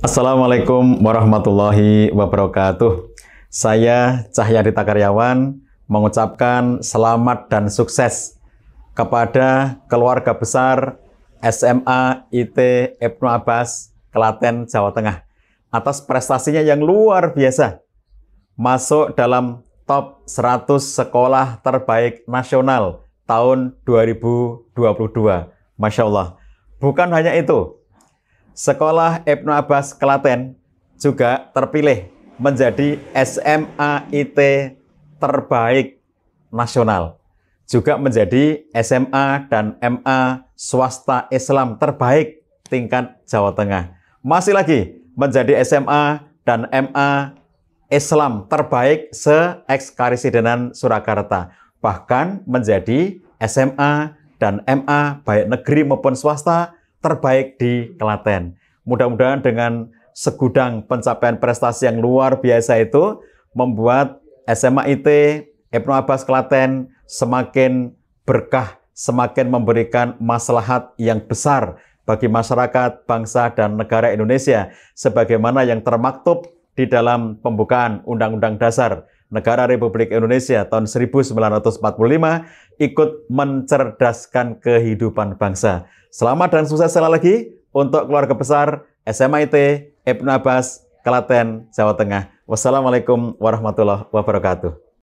Assalamualaikum warahmatullahi wabarakatuh. Saya Cahyadi Karyawan mengucapkan selamat dan sukses kepada keluarga besar SMA IT Ibnu Abbas Klaten Jawa Tengah atas prestasinya yang luar biasa masuk dalam top 100 sekolah terbaik nasional tahun 2022. Masya Allah. Bukan hanya itu, Sekolah Ibnu Abbas Kelaten juga terpilih menjadi SMA IT terbaik nasional. Juga menjadi SMA dan MA swasta Islam terbaik tingkat Jawa Tengah. Masih lagi menjadi SMA dan MA Islam terbaik se-ekskarisidenan Surakarta. Bahkan menjadi SMA dan MA baik negeri maupun swasta terbaik di Klaten. Mudah-mudahan dengan segudang pencapaian prestasi yang luar biasa itu membuat SMA IT Ibnu Abbas Kelaten semakin berkah, semakin memberikan maslahat yang besar bagi masyarakat, bangsa, dan negara Indonesia sebagaimana yang termaktub di dalam pembukaan Undang-Undang Dasar Negara Republik Indonesia tahun 1945 ikut mencerdaskan kehidupan bangsa. Selamat dan sukses sekali lagi untuk keluarga besar SMIT Ibn Abbas, Kelaten, Jawa Tengah. Wassalamualaikum warahmatullahi wabarakatuh.